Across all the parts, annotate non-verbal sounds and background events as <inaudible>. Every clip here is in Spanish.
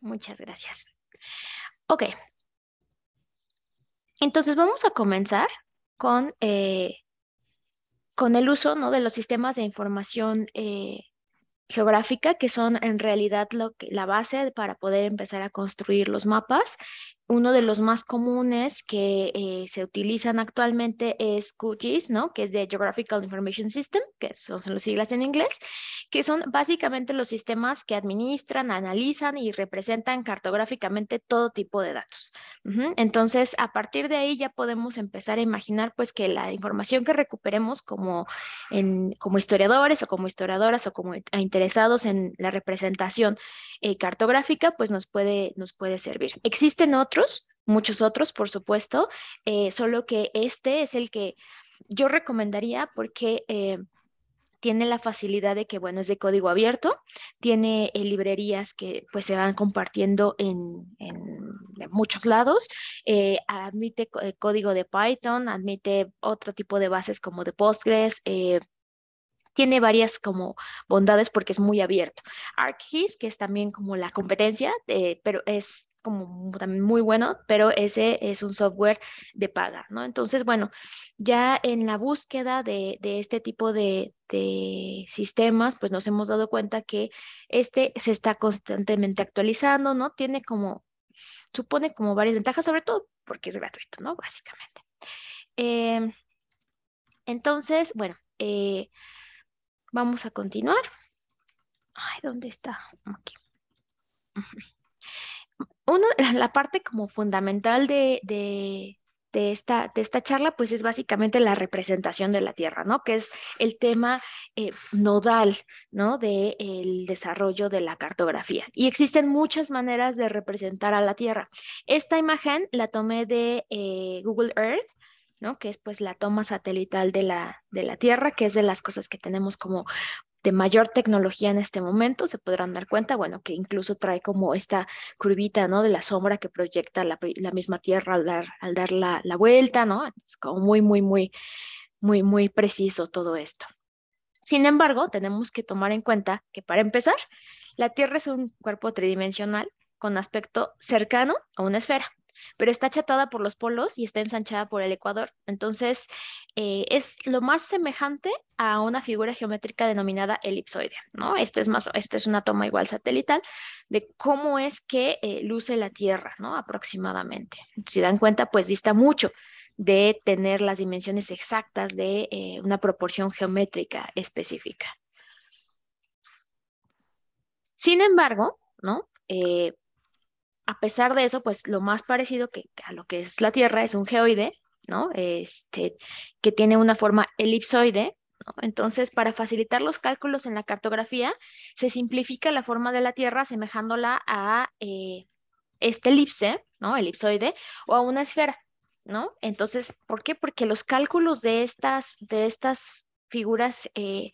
Muchas gracias. Ok. Entonces vamos a comenzar con, eh, con el uso ¿no? de los sistemas de información eh, geográfica, que son en realidad la base para poder empezar a construir los mapas uno de los más comunes que eh, se utilizan actualmente es QGIS, ¿no? Que es de Geographical Information System, que son, las siglas en inglés, que son básicamente los sistemas que administran, analizan y representan cartográficamente todo tipo de datos. Entonces, a partir de ahí ya podemos empezar a imaginar, pues, que la información que recuperemos como, como historiadores o como historiadoras o como interesados en la representación eh, cartográfica, pues nos puede, nos puede servir. Existen otros, muchos otros, por supuesto, eh, solo que este es el que yo recomendaría porque... Eh, tiene la facilidad de que, bueno, es de código abierto, tiene librerías que pues se van compartiendo en, muchos lados, admite código de Python, admite otro tipo de bases como de Postgres, eh, tiene varias como bondades porque es muy abierto. ArcGIS, que es también como la competencia, eh, pero es como también muy bueno, pero ese es un software de paga, ¿no? Entonces, bueno, ya en la búsqueda de, este tipo de, sistemas, pues nos hemos dado cuenta que este se está constantemente actualizando, ¿no? Tiene como, supone como varias ventajas, sobre todo porque es gratuito, ¿no? Básicamente. Em, entonces, bueno, eh, Vamos a continuar. Ay, ¿dónde está? Aquí. la parte como fundamental de, esta, charla, pues es básicamente la representación de la Tierra, ¿no? Que es el tema eh, nodal, ¿no? Del desarrollo de la cartografía. Y existen muchas maneras de representar a la Tierra. Esta imagen la tomé de eh, Google Earth que es pues la toma satelital de la, de la Tierra, que es de las cosas que tenemos como de mayor tecnología en este momento, se podrán dar cuenta, bueno, que incluso trae como esta curvita, ¿no? De la sombra que proyecta la, misma Tierra al dar, al dar la, la, vuelta, ¿no? Es como muy, muy, muy, muy, muy preciso todo esto. Sin embargo, tenemos que tomar en cuenta que para empezar, la Tierra es un cuerpo tridimensional con aspecto cercano a una esfera, pero está achatada por los polos y está ensanchada por el ecuador. Entonces, eh, es lo más semejante a una figura geométrica denominada elipsoide, ¿no? Este es, más, esta es una toma igual satelital de cómo es que eh, luce la Tierra, ¿no? Aproximadamente. Si dan cuenta, pues dista mucho de tener las dimensiones exactas de eh, una proporción geométrica específica. Sin embargo, ¿no? a pesar de eso, pues lo más parecido que, a lo que es la Tierra es un geoide, ¿no? Este, que tiene una forma elipsoide, ¿no? Entonces, para facilitar los cálculos en la cartografía, se simplifica la forma de la Tierra asemejándola a eh, este elipse, ¿no? Elipsoide, o a una esfera, ¿no? Entonces, ¿por qué? Porque los cálculos de estas, de estas figuras eh,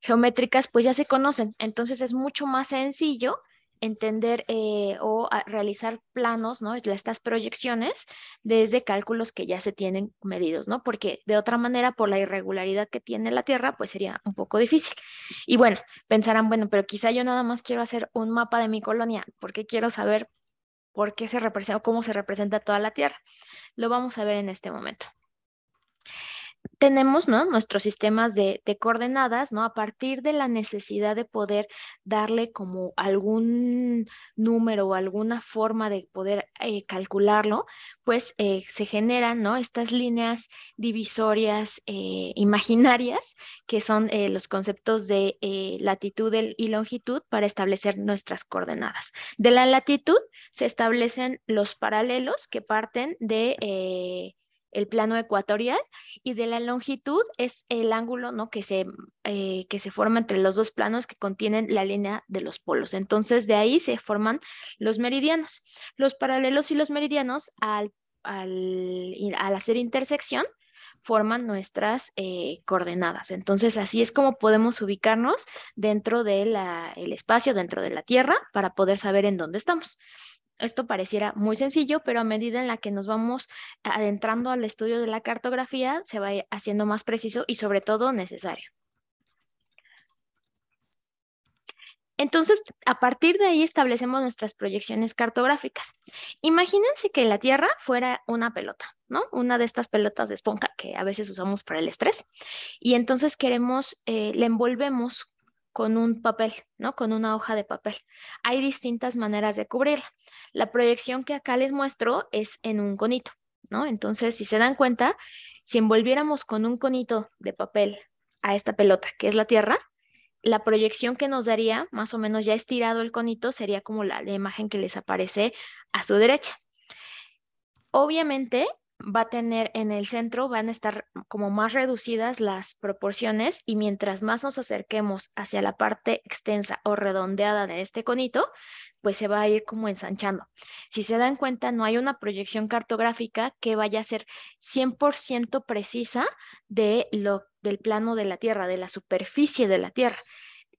geométricas, pues ya se conocen. Entonces, es mucho más sencillo entender eh, o realizar planos, ¿no? Estas proyecciones desde cálculos que ya se tienen medidos, ¿no? Porque de otra manera, por la irregularidad que tiene la Tierra, pues sería un poco difícil. Y bueno, pensarán, bueno, pero quizá yo nada más quiero hacer un mapa de mi colonia, porque quiero saber por qué se representa cómo se representa toda la Tierra. Lo vamos a ver en este momento tenemos ¿no? nuestros sistemas de, coordenadas, ¿no? A partir de la necesidad de poder darle como algún número o alguna forma de poder eh, calcularlo, pues eh, se generan, ¿no? Estas líneas divisorias eh, imaginarias, que son los conceptos de latitud y longitud para establecer nuestras coordenadas. De la latitud se establecen los paralelos que parten de el plano ecuatorial y de la longitud es el ángulo ¿no? que, se, eh, que se forma entre los dos planos que contienen la línea de los polos. Entonces de ahí se forman los meridianos. Los paralelos y los meridianos al, al, hacer intersección forman nuestras eh, coordenadas. Entonces así es como podemos ubicarnos dentro del espacio, dentro de la Tierra, para poder saber en dónde estamos. Esto pareciera muy sencillo, pero a medida en la que nos vamos adentrando al estudio de la cartografía, se va haciendo más preciso y sobre todo necesario. Entonces, a partir de ahí establecemos nuestras proyecciones cartográficas. Imagínense que la Tierra fuera una pelota, ¿no? Una de estas pelotas de esponja que a veces usamos para el estrés. Y entonces queremos, eh, la envolvemos con un papel, ¿no? Con una hoja de papel. Hay distintas maneras de cubrirla. La proyección que acá les muestro es en un conito, ¿no? Entonces, si se dan cuenta, si envolviéramos con un conito de papel a esta pelota, que es la Tierra, la proyección que nos daría, más o menos ya estirado el conito, sería como la, imagen que les aparece a su derecha. Obviamente, va a tener en el centro, van a estar como más reducidas las proporciones y mientras más nos acerquemos hacia la parte extensa o redondeada de este conito, pues se va a ir como ensanchando. Si se dan cuenta, no hay una proyección cartográfica que vaya a ser 100% precisa de lo, del plano de la Tierra, de la superficie de la Tierra.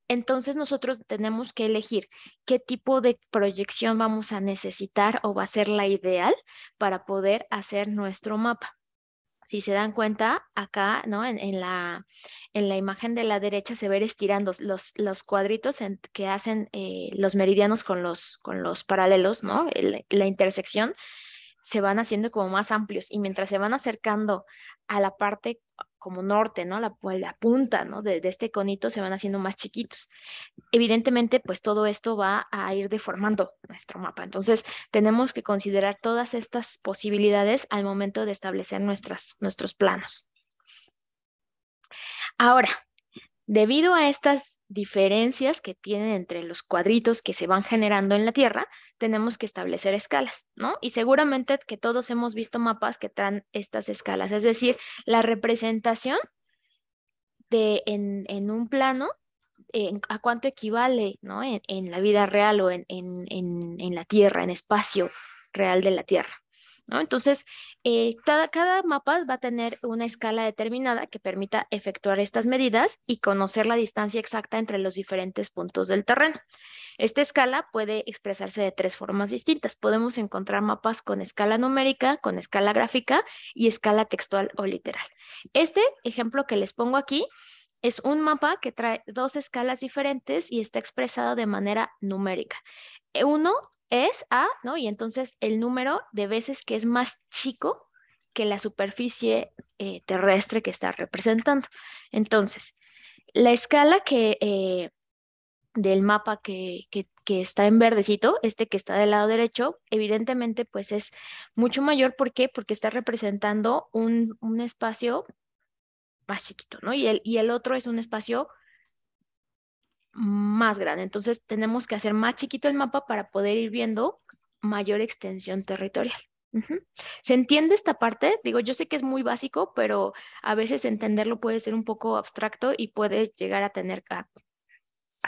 Entonces nosotros tenemos que elegir qué tipo de proyección vamos a necesitar o va a ser la ideal para poder hacer nuestro mapa si se dan cuenta, acá, ¿no? En, la, en la imagen de la derecha se ven estirando los, los cuadritos que hacen eh, los meridianos con los, con los paralelos, ¿no? la intersección se van haciendo como más amplios y mientras se van acercando a la parte como norte, ¿no? La, pues, punta, ¿no? De, este conito se van haciendo más chiquitos. Evidentemente, pues todo esto va a ir deformando nuestro mapa. Entonces, tenemos que considerar todas estas posibilidades al momento de establecer nuestros planos. Ahora, debido a estas diferencias que tienen entre los cuadritos que se van generando en la Tierra, tenemos que establecer escalas, ¿no? Y seguramente que todos hemos visto mapas que traen estas escalas, es decir, la representación de en, un plano a cuánto equivale ¿no? en, la vida real o en, en, la Tierra, en espacio real de la Tierra. ¿no? Entonces, eh, cada, cada mapa va a tener una escala determinada que permita efectuar estas medidas y conocer la distancia exacta entre los diferentes puntos del terreno. Esta escala puede expresarse de tres formas distintas. Podemos encontrar mapas con escala numérica, con escala gráfica y escala textual o literal. Este ejemplo que les pongo aquí es un mapa que trae dos escalas diferentes y está expresado de manera numérica. E uno es A, ¿no? Y entonces el número de veces que es más chico que la superficie eh, terrestre que está representando. Entonces, la escala que eh, del mapa que, que, está en verdecito, este que está del lado derecho, evidentemente pues es mucho mayor. ¿Por qué? Porque está representando un, un espacio más chiquito, ¿no? Y el, y el otro es un espacio más grande. Entonces tenemos que hacer más chiquito el mapa para poder ir viendo mayor extensión territorial. ¿Se entiende esta parte? Digo, yo sé que es muy básico, pero a veces entenderlo puede ser un poco abstracto y puede llegar a tener a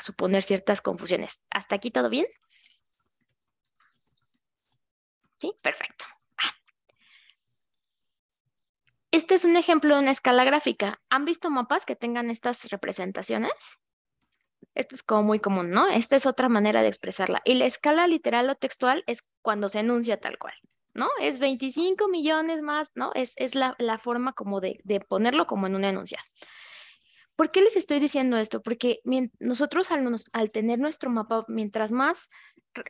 suponer ciertas confusiones. ¿Hasta aquí todo bien? Sí, perfecto. Ah. Este es un ejemplo de una escala gráfica. ¿Han visto mapas que tengan estas representaciones? Esto es como muy común, ¿no? Esta es otra manera de expresarla. Y la escala literal o textual es cuando se enuncia tal cual, ¿no? Es 25 millones más, ¿no? Es, es la, forma como de, ponerlo como en una enunciado. ¿Por qué les estoy diciendo esto? Porque nosotros al, al tener nuestro mapa, mientras más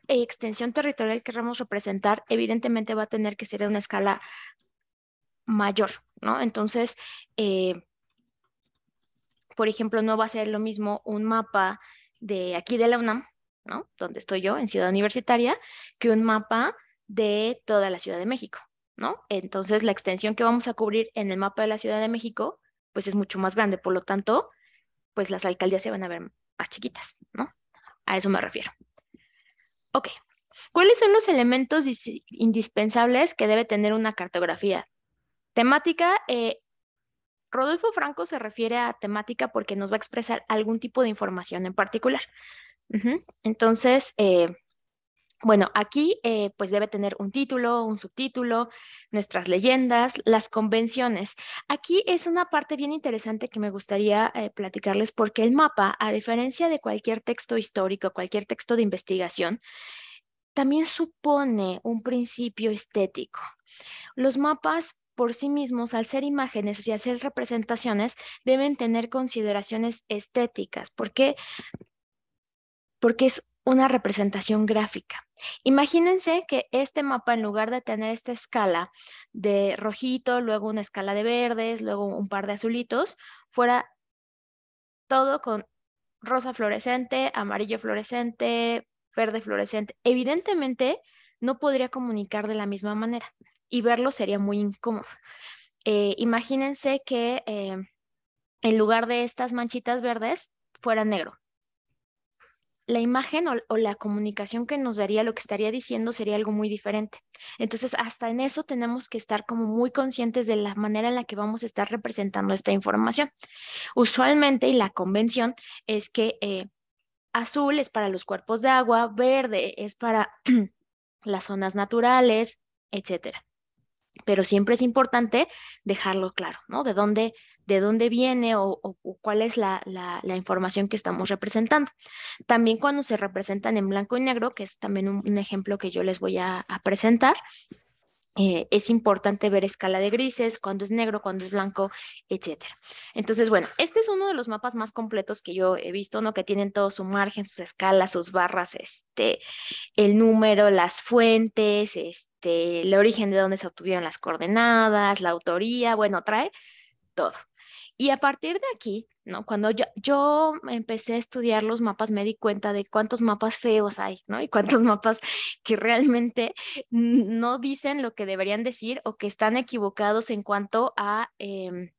extensión territorial queramos representar, evidentemente va a tener que ser de una escala mayor, ¿no? Entonces, eh, por ejemplo, no va a ser lo mismo un mapa de aquí de la UNAM, ¿no? Donde estoy yo, en Ciudad Universitaria, que un mapa de toda la Ciudad de México, ¿no? Entonces, la extensión que vamos a cubrir en el mapa de la Ciudad de México, pues es mucho más grande, por lo tanto, pues las alcaldías se van a ver más chiquitas, ¿no? A eso me refiero. Ok, ¿cuáles son los elementos indispensables que debe tener una cartografía? Temática, eh, Rodolfo Franco se refiere a temática porque nos va a expresar algún tipo de información en particular. Entonces, eh, bueno, aquí eh, pues debe tener un título, un subtítulo, nuestras leyendas, las convenciones. Aquí es una parte bien interesante que me gustaría eh, platicarles porque el mapa, a diferencia de cualquier texto histórico, cualquier texto de investigación, también supone un principio estético. Los mapas por sí mismos, al ser imágenes y hacer representaciones, deben tener consideraciones estéticas. ¿Por qué? Porque es una representación gráfica. Imagínense que este mapa, en lugar de tener esta escala de rojito, luego una escala de verdes, luego un par de azulitos, fuera todo con rosa fluorescente, amarillo fluorescente, verde fluorescente. Evidentemente, no podría comunicar de la misma manera y verlo sería muy incómodo. <laughs> Eh, imagínense que eh, en lugar de estas manchitas verdes fuera negro. La imagen o, la comunicación que nos daría lo que estaría diciendo sería algo muy diferente. Entonces, hasta en eso tenemos que estar como muy conscientes de la manera en la que vamos a estar representando esta información. Usualmente, y la convención es que eh, azul es para los cuerpos de agua, verde es para <clears throat> las zonas naturales, etcétera pero siempre es importante dejarlo claro, ¿no? De dónde, de dónde viene o, cuál es la, información que estamos representando. También cuando se representan en blanco y negro, que es también un, ejemplo que yo les voy a presentar, eh, es importante ver escala de grises, cuando es negro, cuando es blanco, etc. Entonces, bueno, este es uno de los mapas más completos que yo he visto, ¿no? Que tienen todo su margen, sus escalas, sus barras, este, el número, las fuentes, este, el origen de dónde se obtuvieron las coordenadas, la autoría, bueno, trae todo. Y a partir de aquí, ¿no? Cuando yo, yo empecé a estudiar los mapas, me di cuenta de cuántos mapas feos hay, ¿no? Y cuántos <laughs> mapas que realmente no dicen lo que deberían decir o que están equivocados en cuanto a... Em,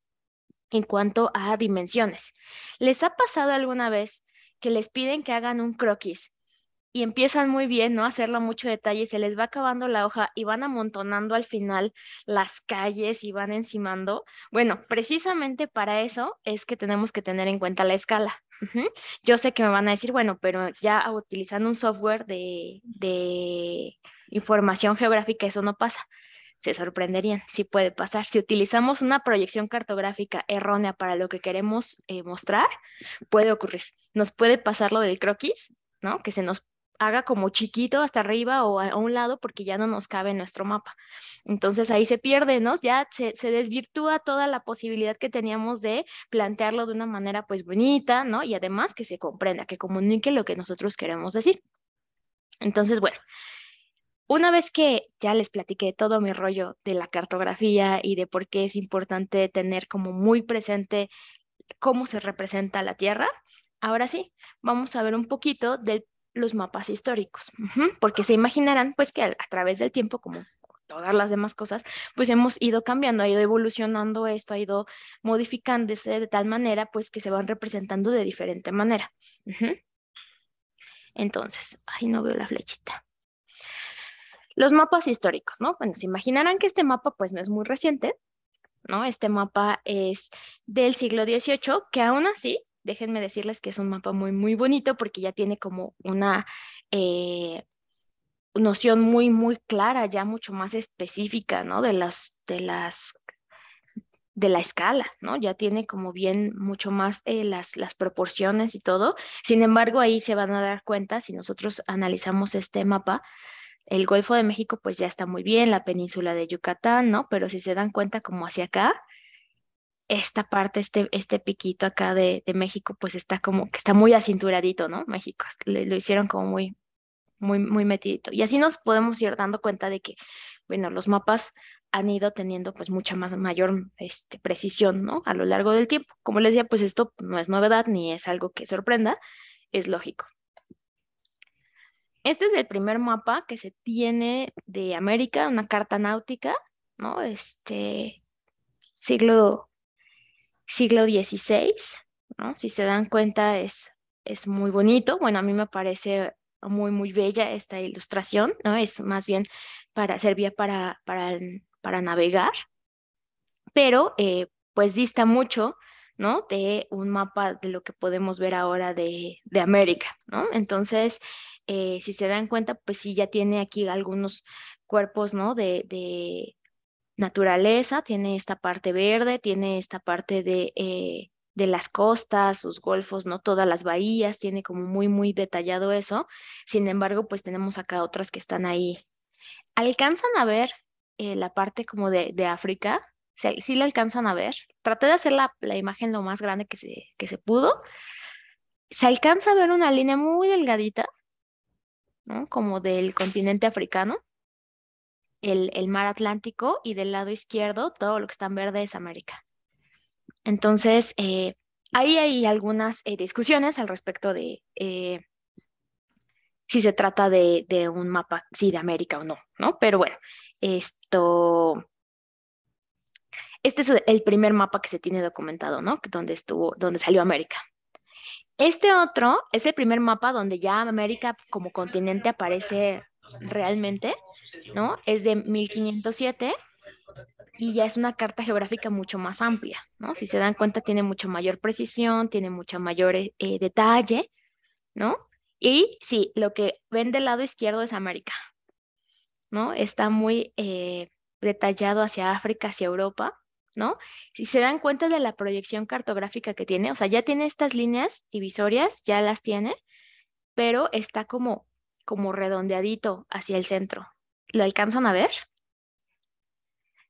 en cuanto a dimensiones. ¿Les ha pasado alguna vez que les piden que hagan un croquis y empiezan muy bien, ¿no? hacerlo mucho detalle, se les va acabando la hoja y van amontonando al final las calles y van encimando. Bueno, precisamente para eso es que tenemos que tener en cuenta la escala. Yo sé que me van a decir, bueno, pero ya utilizando un software de, información geográfica eso no pasa. Se sorprenderían, sí puede pasar. Si utilizamos una proyección cartográfica errónea para lo que queremos eh, mostrar, puede ocurrir. Nos puede pasar lo del croquis, ¿no? Que se nos haga como chiquito hasta arriba o a un lado porque ya no nos cabe en nuestro mapa. Entonces ahí se pierde, ¿no? Ya se, se, desvirtúa toda la posibilidad que teníamos de plantearlo de una manera pues bonita, ¿no? Y además que se comprenda, que comunique lo que nosotros queremos decir. Entonces, bueno, una vez que ya les platiqué todo mi rollo de la cartografía y de por qué es importante tener como muy presente cómo se representa la Tierra, ahora sí, vamos a ver un poquito del los mapas históricos, porque se imaginarán pues que a través del tiempo, como todas las demás cosas, pues hemos ido cambiando, ha ido evolucionando esto, ha ido modificándose de tal manera pues que se van representando de diferente manera. Entonces, ahí no veo la flechita. Los mapas históricos, ¿no? Bueno, se imaginarán que este mapa pues no es muy reciente, ¿no? Este mapa es del siglo XVIII, que aún así déjenme decirles que es un mapa muy, muy bonito porque ya tiene como una eh, noción muy, muy clara, ya mucho más específica, ¿no? De las, de las de la escala, ¿no? Ya tiene como bien mucho más eh, las, las proporciones y todo. Sin embargo, ahí se van a dar cuenta, si nosotros analizamos este mapa, el Golfo de México pues ya está muy bien, la península de Yucatán, ¿no? Pero si se dan cuenta como hacia acá, esta parte, este, este piquito acá de, México, pues está como que está muy acinturadito, ¿no? México, lo hicieron como muy, muy, muy metidito. Y así nos podemos ir dando cuenta de que, bueno, los mapas han ido teniendo pues mucha más mayor este, precisión, ¿no? A lo largo del tiempo. Como les decía, pues esto no es novedad ni es algo que sorprenda, es lógico. Este es el primer mapa que se tiene de América, una carta náutica, ¿no? Este siglo siglo XVI, ¿no? Si se dan cuenta, es, es muy bonito. Bueno, a mí me parece muy, muy bella esta ilustración, ¿no? Es más bien para, servir para, para, navegar, pero eh, pues dista mucho, ¿no? De un mapa de lo que podemos ver ahora de, de América, ¿no? Entonces, eh, si se dan cuenta, pues sí, ya tiene aquí algunos cuerpos, ¿no? De, de, naturaleza, tiene esta parte verde, tiene esta parte eh, de, las costas, sus golfos, no todas las bahías, tiene como muy, muy detallado eso. Sin embargo, pues tenemos acá otras que están ahí. ¿Alcanzan a ver eh, la parte como de, África? ¿Sí, la alcanzan a ver? Traté de hacer la, imagen lo más grande que se, que se pudo. Se alcanza a ver una línea muy delgadita, ¿no? Como del continente africano el, mar Atlántico y del lado izquierdo todo lo que está en verde es América. Entonces, eh, ahí hay algunas eh, discusiones al respecto de eh, si se trata de, un mapa, sí, de América o no, ¿no? Pero bueno, esto... Este es el primer mapa que se tiene documentado, ¿no? Donde estuvo, donde salió América. Este otro es el primer mapa donde ya América como continente aparece realmente, ¿no? Es de 1507 y ya es una carta geográfica mucho más amplia, ¿no? Si se dan cuenta, tiene mucho mayor precisión, tiene mucho mayor eh, eh, detalle, ¿no? Y sí, lo que ven del lado izquierdo es América, ¿no? Está muy eh, detallado hacia África, hacia Europa, ¿no? Si se dan cuenta de la proyección cartográfica que tiene, o sea, ya tiene estas líneas divisorias, ya las tiene, pero está como como redondeadito hacia el centro. ¿Lo alcanzan a ver?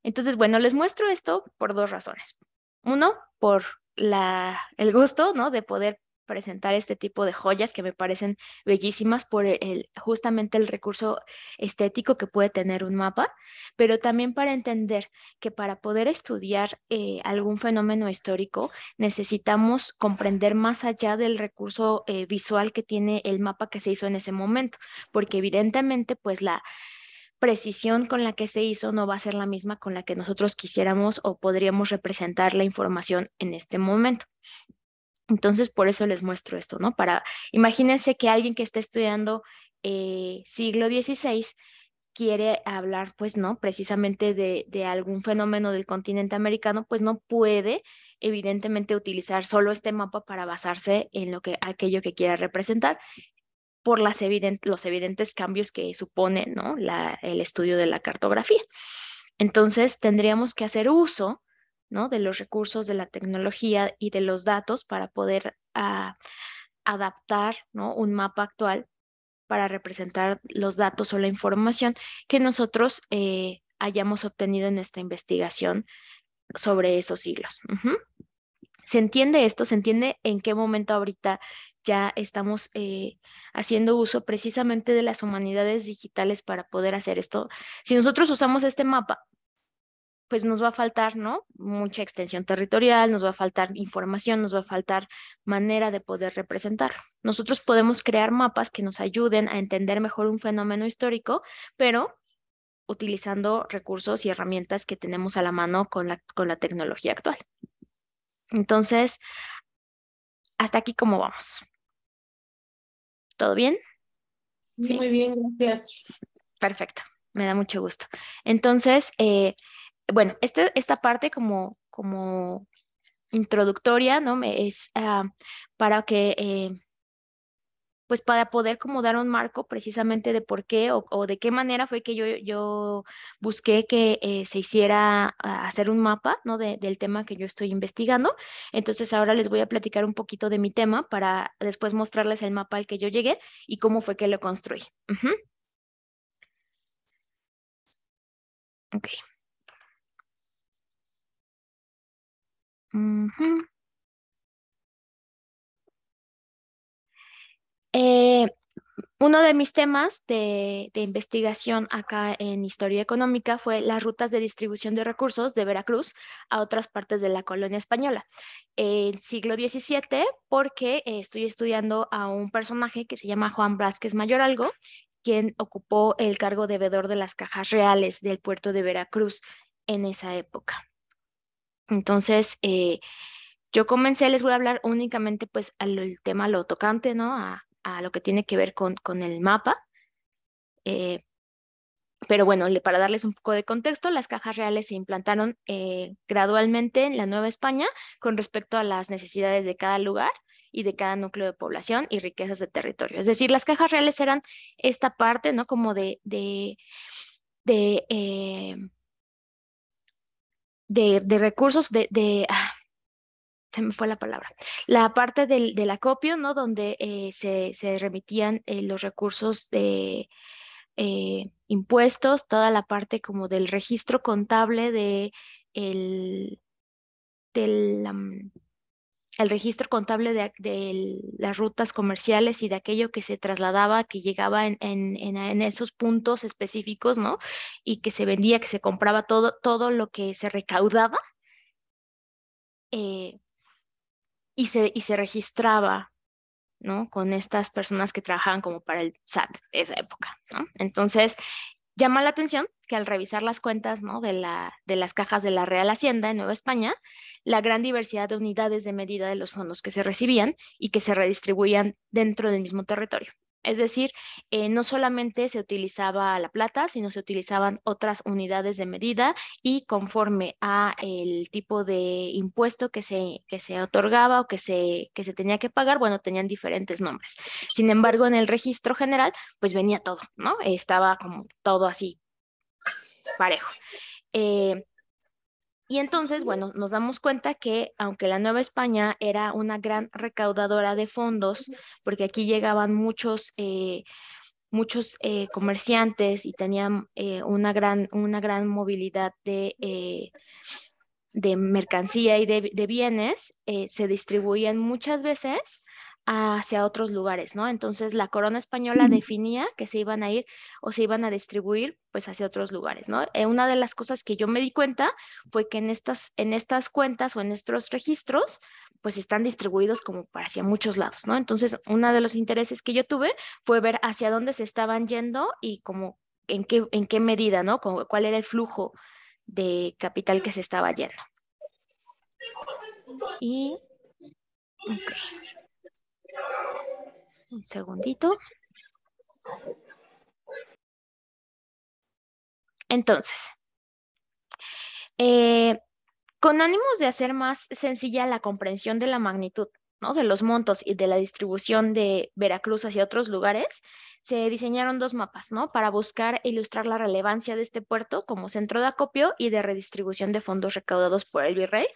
Entonces, bueno, les muestro esto por dos razones. Uno, por la, el gusto, ¿no? De poder presentar este tipo de joyas que me parecen bellísimas por e, el, justamente el recurso estético que puede tener un mapa, pero también para entender que para poder estudiar eh, algún fenómeno histórico necesitamos comprender más allá del recurso eh, visual que tiene el mapa que se hizo en ese momento, porque evidentemente pues la precisión con la que se hizo no va a ser la misma con la que nosotros quisiéramos o podríamos representar la información en este momento. Entonces, por eso les muestro esto, ¿no? Para, imagínense que alguien que está estudiando eh, siglo XVI quiere hablar, pues, ¿no? Precisamente de, algún fenómeno del continente americano, pues no puede, evidentemente, utilizar solo este mapa para basarse en lo que, aquello que quiera representar por las los evidentes cambios que supone ¿no? el estudio de la cartografía. Entonces, tendríamos que hacer uso de los recursos, de la tecnología y de los datos para poder ah, adaptar un mapa actual para representar los datos o la información que nosotros eh, hayamos obtenido en esta investigación sobre esos siglos. ¿Se entiende esto? ¿Se entiende en qué momento ahorita ya estamos eh, haciendo uso precisamente de las humanidades digitales para poder hacer esto? Si nosotros usamos este mapa, pues nos va a faltar, ¿no? Mucha extensión territorial, nos va a faltar información, nos va a faltar manera de poder representar. Nosotros podemos crear mapas que nos ayuden a entender mejor un fenómeno histórico, pero utilizando recursos y herramientas que tenemos a la mano con la, con la tecnología actual. Entonces, hasta aquí cómo vamos. ¿Todo bien? Sí. Muy bien, gracias. Perfecto, me da mucho gusto. Entonces, eh, bueno, este, esta parte como, como introductoria, ¿no? Es ah, para que, eh, pues para poder como dar un marco precisamente de por qué o, de qué manera fue que yo, yo busqué que eh, se hiciera ah, hacer un mapa, ¿no? del tema que yo estoy investigando. Entonces ahora les voy a platicar un poquito de mi tema para después mostrarles el mapa al que yo llegué y cómo fue que lo construí. Eh, uno de mis temas de, investigación acá en historia económica fue las rutas de distribución de recursos de Veracruz a otras partes de la colonia española. en siglo XVII, porque eh, estoy estudiando a un personaje que se llama Juan Vázquez Mayoralgo, quien ocupó el cargo de vedor de las cajas reales del puerto de Veracruz en esa época. Entonces, eh, yo comencé, les voy a hablar únicamente pues al tema, lo tocante, ¿no? A, lo que tiene que ver con, el mapa. Eh, pero bueno, para darles un poco de contexto, las cajas reales se implantaron eh, gradualmente en la Nueva España con respecto a las necesidades de cada lugar y de cada núcleo de población y riquezas de territorio. Es decir, las cajas reales eran esta parte, ¿no? Como de, de, de de, recursos, de, ah, se me fue la palabra, la parte del, del acopio, ¿no? Donde eh, se, se, remitían eh, los recursos de eh, impuestos, toda la parte como del registro contable de el, del, el registro contable de, las rutas comerciales y de aquello que se trasladaba, que llegaba en, esos puntos específicos, ¿no? Y que se vendía, que se compraba todo, todo lo que se recaudaba eh, y, se, y se registraba, ¿no? Con estas personas que trabajaban como para el SAT de esa época, ¿no? Entonces, llama la atención que al revisar las cuentas ¿no? de, la, de las cajas de la Real Hacienda en Nueva España, la gran diversidad de unidades de medida de los fondos que se recibían y que se redistribuían dentro del mismo territorio. Es decir, eh, no solamente se utilizaba la plata, sino se utilizaban otras unidades de medida y conforme a el tipo de impuesto que se, que se otorgaba o que se, que se tenía que pagar, bueno, tenían diferentes nombres. Sin embargo, en el registro general, pues venía todo, ¿no? Estaba como todo así parejo. Eh, y entonces, bueno, nos damos cuenta que aunque la Nueva España era una gran recaudadora de fondos, porque aquí llegaban muchos, eh, muchos eh, comerciantes y tenían una, gran, una gran movilidad de, mercancía y de bienes, se distribuían muchas veces hacia otros lugares, ¿no? Entonces la corona española definía que se iban a ir o se iban a distribuir pues hacia otros lugares, ¿no? Eh, una de las cosas que yo me di cuenta fue que en estas, en estas cuentas o en estos registros pues están distribuidos como para hacia muchos lados, ¿no? Entonces uno de los intereses que yo tuve fue ver hacia dónde se estaban yendo y como en qué, en qué medida, ¿no? ¿Cuál era el flujo de capital que se estaba yendo? Y... Un segundito. Entonces, eh, con ánimos de hacer más sencilla la comprensión de la magnitud ¿no? de los montos y de la distribución de Veracruz hacia otros lugares, se diseñaron dos mapas ¿no? para buscar e ilustrar la relevancia de este puerto como centro de acopio y de redistribución de fondos recaudados por el virrey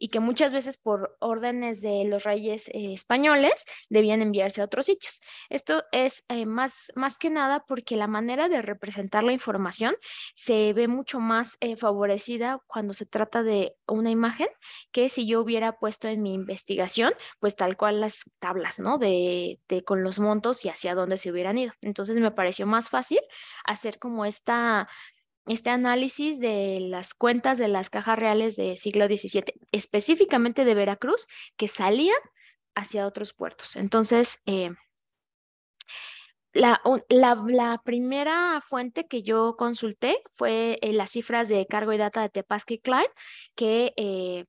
y que muchas veces por órdenes de los reyes eh, españoles debían enviarse a otros sitios. Esto es eh, más, más que nada porque la manera de representar la información se ve mucho más eh, favorecida cuando se trata de una imagen que si yo hubiera puesto en mi investigación, pues tal cual las tablas, ¿no? De, de con los montos y hacia dónde se hubieran ido. Entonces me pareció más fácil hacer como esta este análisis de las cuentas de las cajas reales del siglo XVII, específicamente de Veracruz, que salían hacia otros puertos. Entonces, eh, la, primera fuente que yo consulté fue eh, las cifras de cargo y data de Tepasque Klein, que eh,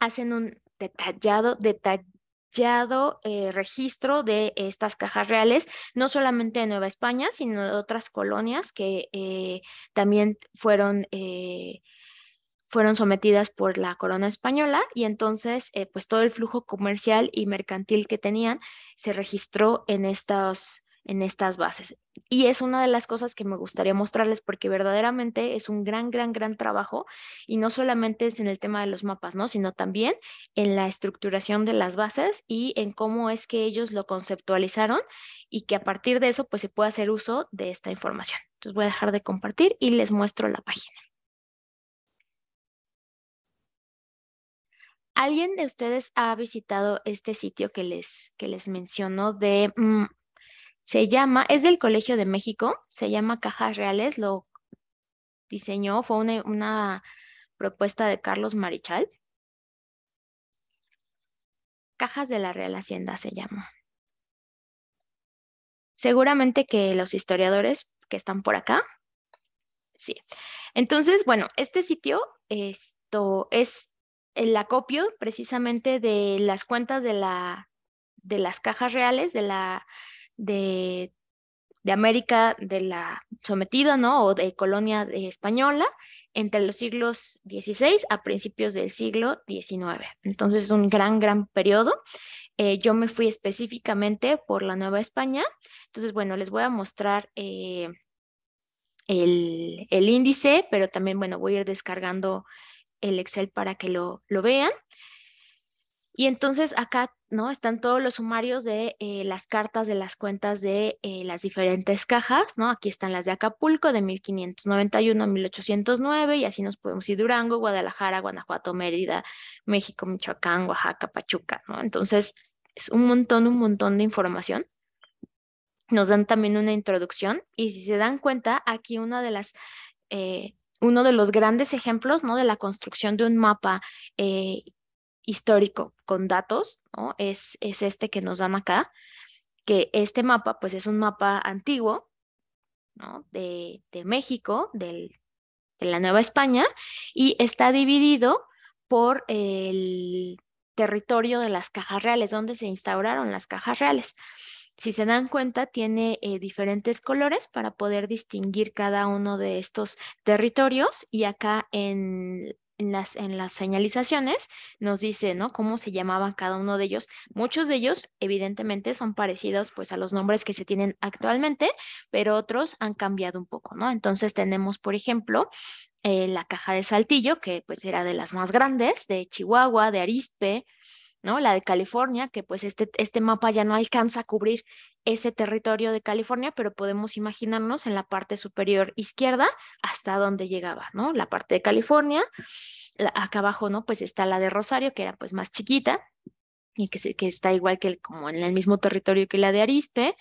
hacen un detallado, detallado eh, registro de estas cajas reales, no solamente de Nueva España, sino de otras colonias que eh, también fueron, eh, fueron sometidas por la corona española y entonces pues todo el flujo comercial y mercantil que tenían se registró en estas en estas bases. Y es una de las cosas que me gustaría mostrarles porque verdaderamente es un gran, gran, gran trabajo y no solamente es en el tema de los mapas, ¿no? Sino también en la estructuración de las bases y en cómo es que ellos lo conceptualizaron y que a partir de eso pues se puede hacer uso de esta información. Entonces voy a dejar de compartir y les muestro la página. ¿Alguien de ustedes ha visitado este sitio que les, que les menciono de... Mm, se llama, es del Colegio de México, se llama Cajas Reales, lo diseñó, fue una, una propuesta de Carlos Marichal. Cajas de la Real Hacienda se llama. Seguramente que los historiadores que están por acá, sí. Entonces, bueno, este sitio esto es el acopio precisamente de las cuentas de, la, de las cajas reales, de la de, América de la sometida, ¿no? O de colonia eh, española entre los siglos XVI a principios del siglo XIX. Entonces es un gran, gran periodo. Eh, yo me fui específicamente por la Nueva España. Entonces, bueno, les voy a mostrar eh, el, índice, pero también, bueno, voy a ir descargando el Excel para que lo vean. Y entonces acá, ¿no? Están todos los sumarios de eh, las cartas de las cuentas de eh, las diferentes cajas, ¿no? Aquí están las de Acapulco de 1591 a 1809 y así nos podemos ir Durango, Guadalajara, Guanajuato, Mérida, México, Michoacán, Oaxaca, Pachuca, ¿no? Entonces es un montón, un montón de información. Nos dan también una introducción y si se dan cuenta, aquí una de las... Eh, uno de los grandes ejemplos ¿no? de la construcción de un mapa histórico con datos, ¿no? Es, es este que nos dan acá, que este mapa pues es un mapa antiguo, ¿no? De, México, de la Nueva España, y está dividido por el territorio de las cajas reales, donde se instauraron las cajas reales. Si se dan cuenta, tiene eh, diferentes colores para poder distinguir cada uno de estos territorios y acá en en las, en las señalizaciones nos dice, ¿no? Cómo se llamaban cada uno de ellos. Muchos de ellos, evidentemente, son parecidos, pues, a los nombres que se tienen actualmente, pero otros han cambiado un poco, ¿no? Entonces tenemos, por ejemplo, eh, la caja de Saltillo, que, pues, era de las más grandes, de Chihuahua, de Arispe, la de California, que pues este, este, mapa ya no alcanza a cubrir ese territorio de California, pero podemos imaginarnos en la parte superior izquierda hasta dónde llegaba, ¿no? La parte de California, acá abajo, ¿no? Pues está la de Rosario, que era pues más chiquita y que, que está igual que como en el mismo territorio que la de Arispe,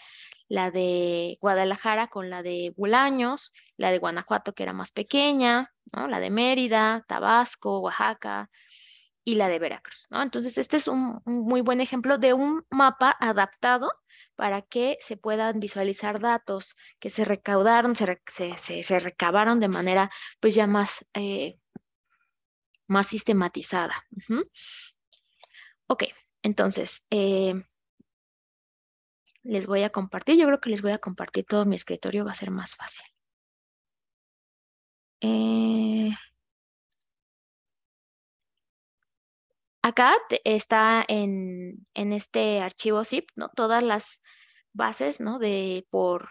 la de Guadalajara con la de Bulaños, la de Guanajuato que era más pequeña, ¿no? La de Mérida, Tabasco, Oaxaca, y la de Veracruz, ¿no? Entonces, este es un, muy buen ejemplo de un mapa adaptado para que se puedan visualizar datos que se recaudaron, se, recabaron de manera pues ya más, eh, más sistematizada. Ok, entonces eh, les voy a compartir, yo creo que les voy a compartir todo mi escritorio, va a ser más fácil. Eh, Acá está en, este archivo zip, ¿no? Todas las bases, ¿no? De, por,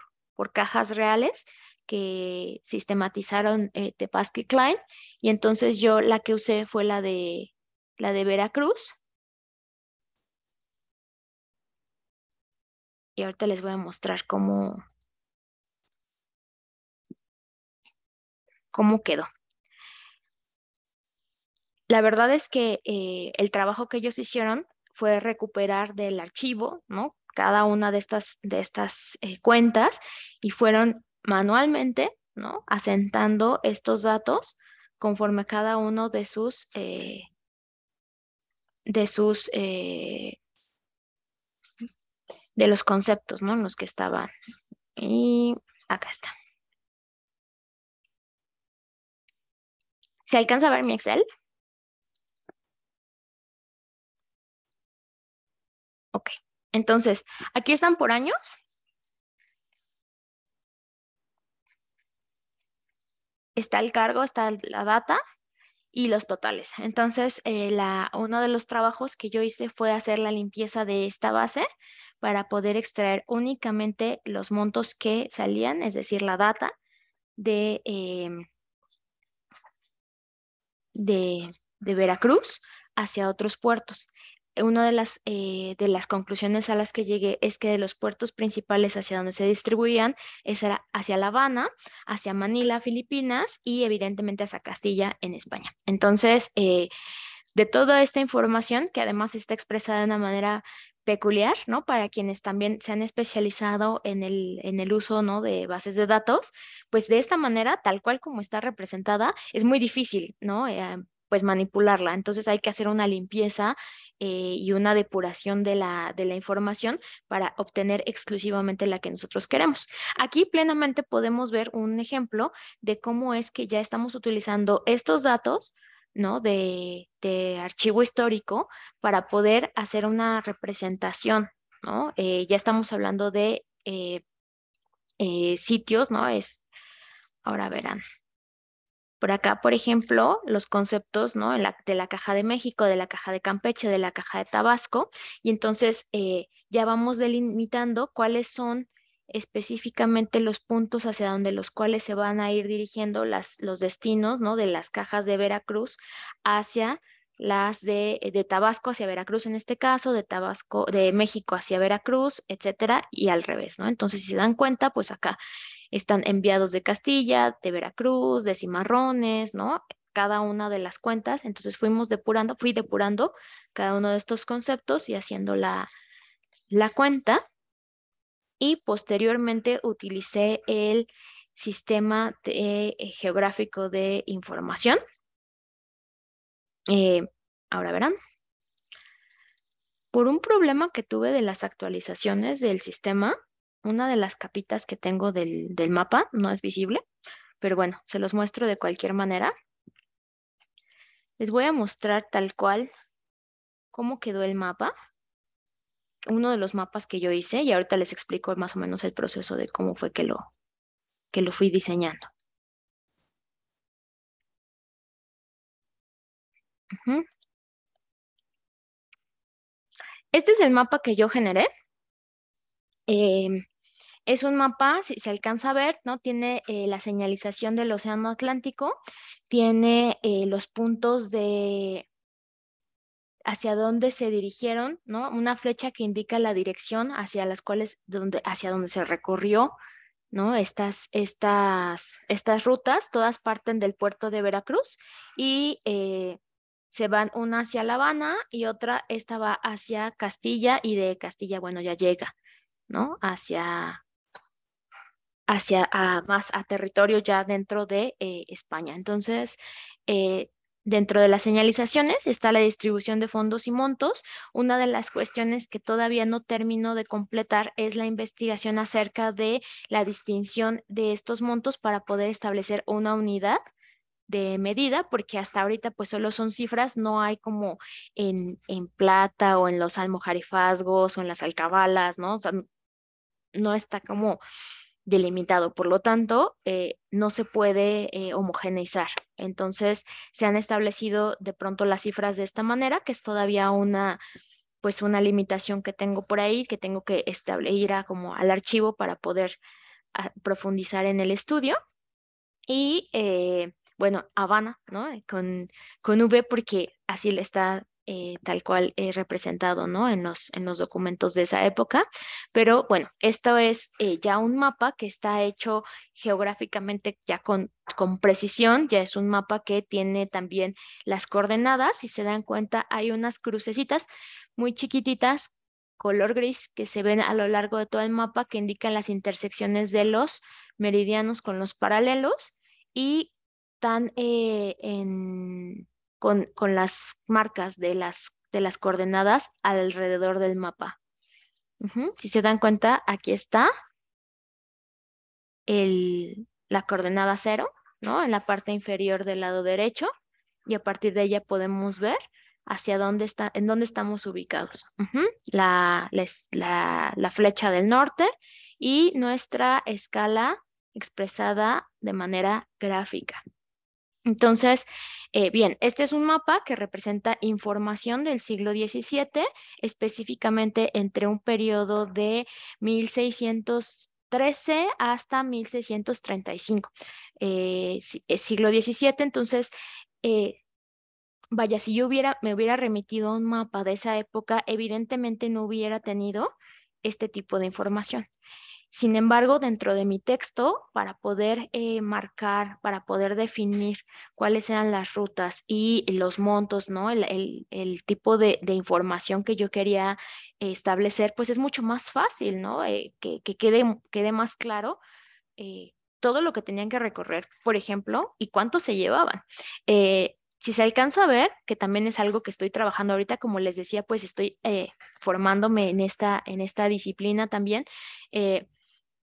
cajas reales que sistematizaron eh, Tepasky Klein. Y entonces yo la que usé fue la de, la de Veracruz. Y ahorita les voy a mostrar cómo, cómo quedó. La verdad es que eh, el trabajo que ellos hicieron fue recuperar del archivo, ¿no? Cada una de estas, de estas eh, cuentas y fueron manualmente, ¿no? Asentando estos datos conforme cada uno de sus, eh, de sus, de los conceptos, ¿no? En los que estaban. Y acá está. ¿Se alcanza a ver mi Excel? Ok, entonces, ¿aquí están por años? Está el cargo, está la data y los totales. Entonces, eh, uno de los trabajos que yo hice fue hacer la limpieza de esta base para poder extraer únicamente los montos que salían, es decir, la data de, eh, de Veracruz hacia otros puertos una de las, eh, de las conclusiones a las que llegué es que de los puertos principales hacia donde se distribuían, era hacia La Habana, hacia Manila, Filipinas y evidentemente hacia Castilla en España. Entonces, eh, de toda esta información, que además está expresada de una manera peculiar, ¿no? Para quienes también se han especializado en el, en el uso, ¿no? De bases de datos, pues de esta manera, tal cual como está representada, es muy difícil, ¿no? Eh, pues manipularla. Entonces hay que hacer una limpieza eh, y una depuración de la, información para obtener exclusivamente la que nosotros queremos. Aquí plenamente podemos ver un ejemplo de cómo es que ya estamos utilizando estos datos ¿no? De, archivo histórico para poder hacer una representación. ¿no? Eh, ya estamos hablando de eh, sitios, ¿no? Es, ahora verán, por acá, por ejemplo, los conceptos ¿no? de la caja de México, de la caja de Campeche, de la caja de Tabasco, y entonces eh, ya vamos delimitando cuáles son específicamente los puntos hacia donde los cuales se van a ir dirigiendo los destinos ¿no? de las cajas de Veracruz hacia las de, de, Tabasco hacia Veracruz en este caso, de Tabasco, de México hacia Veracruz, etcétera, y al revés, ¿no? Entonces, si se dan cuenta, pues acá están enviados de Castilla, de Veracruz, de Cimarrones, ¿no? Cada una de las cuentas. Entonces fuimos depurando, fui depurando cada uno de estos conceptos y haciendo la, cuenta. Y posteriormente utilicé el sistema eh, geográfico de información. Eh, ahora verán. Por un problema que tuve de las actualizaciones del sistema, una de las capitas que tengo del, mapa, no es visible, pero bueno, se los muestro de cualquier manera. Les voy a mostrar tal cual cómo quedó el mapa, uno de los mapas que yo hice y ahorita les explico más o menos el proceso de cómo fue que lo, que lo fui diseñando. Este es el mapa que yo generé. Em, es un mapa, si se alcanza a ver, ¿no? Tiene eh, la señalización del Océano Atlántico, tiene eh, los puntos de hacia dónde se dirigieron, ¿no? Una flecha que indica la dirección hacia las cuales, donde, hacia dónde se recorrió, ¿no? Estas, estas, estas rutas, todas parten del puerto de Veracruz y eh, se van una hacia La Habana y otra, esta va hacia Castilla y de Castilla, bueno, ya llega, ¿no? Hacia hacia ah, más a territorio ya dentro de eh, España. Entonces, eh, dentro de las señalizaciones está la distribución de fondos y montos. Una de las cuestiones que todavía no termino de completar es la investigación acerca de la distinción de estos montos para poder establecer una unidad de medida, porque hasta ahorita pues solo son cifras, no hay como en, plata o en los almojarifazgos o en las alcabalas, ¿no? O sea, no está como delimitado, por lo tanto, eh, no se puede eh, homogeneizar. Entonces, se han establecido de pronto las cifras de esta manera, que es todavía una, pues una limitación que tengo por ahí, que tengo que ir como al archivo para poder ah, profundizar en el estudio. Y eh, bueno, Habana, ¿no? Con, con V porque así le está eh, tal cual eh, representado ¿no? en, los, en los documentos de esa época. Pero bueno, esto es eh, ya un mapa que está hecho geográficamente ya con, con precisión, ya es un mapa que tiene también las coordenadas, si se dan cuenta hay unas crucecitas muy chiquititas color gris que se ven a lo largo de todo el mapa que indican las intersecciones de los meridianos con los paralelos y están eh, en, con, las marcas de las, de las coordenadas alrededor del mapa. Si se dan cuenta, aquí está la coordenada cero, ¿no? En la parte inferior del lado derecho y a partir de ella podemos ver hacia dónde está, en dónde estamos ubicados. la, flecha del norte y nuestra escala expresada de manera gráfica. Entonces, eh, bien, este es un mapa que representa información del siglo XVII, específicamente entre un periodo de 1613 hasta 1635, eh, eh, siglo XVII. Entonces, vaya, si yo me hubiera remitido a un mapa de esa época, evidentemente no hubiera tenido este tipo de información. Sin embargo, dentro de mi texto, para poder eh, marcar, para poder definir cuáles eran las rutas y los montos, ¿no? El, tipo de, información que yo quería eh, establecer, pues es mucho más fácil, ¿no? Eh, que, quede, quede, más claro todo lo que tenían que recorrer, por ejemplo, y cuánto se llevaban. si se alcanza a ver, que también es algo que estoy trabajando ahorita, como les decía, pues estoy formándome en esta, en esta disciplina también,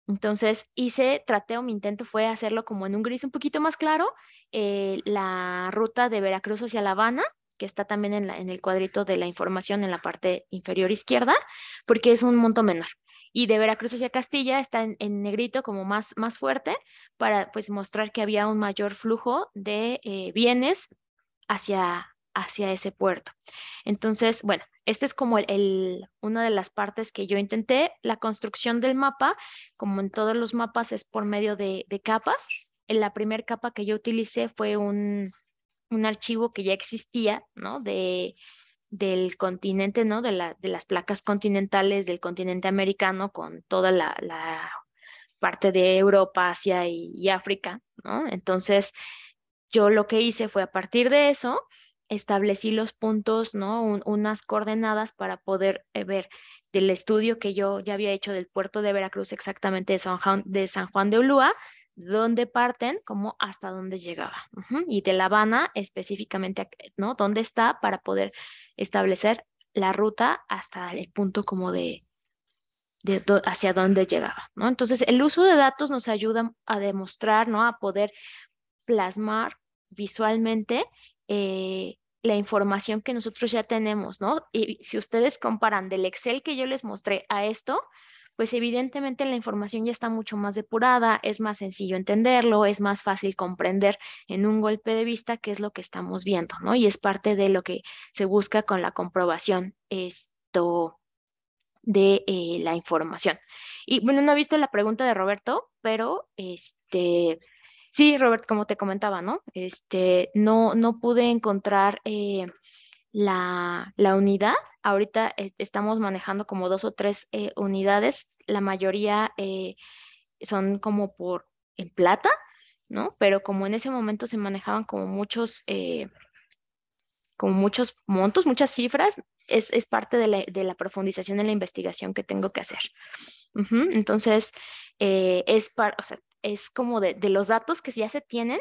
entonces hice, traté mi intento fue hacerlo como en un gris un poquito más claro, eh, la ruta de Veracruz hacia La Habana, que está también en, el cuadrito de la información en la parte inferior izquierda, porque es un monto menor. Y de Veracruz hacia Castilla está en, negrito como más, más fuerte para pues mostrar que había un mayor flujo de eh, bienes hacia, hacia ese puerto. Entonces, bueno, este es como el, una de las partes que yo intenté. La construcción del mapa, como en todos los mapas, es por medio de, capas. En la primera capa que yo utilicé fue un, archivo que ya existía, ¿no? De, del continente, ¿no? De, la, las placas continentales del continente americano con toda la, parte de Europa, Asia y, y África, ¿no? Entonces, yo lo que hice fue a partir de eso, establecí los puntos, ¿no? unas coordenadas para poder eh, ver del estudio que yo ya había hecho del puerto de Veracruz, exactamente de San Juan de, Ulúa, dónde parten, como hasta dónde llegaba. Y de La Habana específicamente, ¿no? ¿Dónde está para poder establecer la ruta hasta el punto como de, hacia dónde llegaba, ¿no? Entonces, el uso de datos nos ayuda a demostrar, ¿no? A poder plasmar visualmente eh, la información que nosotros ya tenemos, ¿no? Y si ustedes comparan del Excel que yo les mostré a esto, pues evidentemente la información ya está mucho más depurada, es más sencillo entenderlo, es más fácil comprender en un golpe de vista qué es lo que estamos viendo, ¿no? Y es parte de lo que se busca con la comprobación esto de eh, la información. Y bueno, no he visto la pregunta de Roberto, pero este, Sí, Robert, como te comentaba, ¿no? Este, no, no pude encontrar eh, la, unidad. Ahorita eh, estamos manejando como dos o tres eh, unidades. La mayoría son como por en plata, ¿no? Pero como en ese momento se manejaban como muchos, como muchos montos, muchas cifras, es, parte de la, profundización en la investigación que tengo que hacer. Entonces, es para, o sea, es como de, los datos que ya se tienen,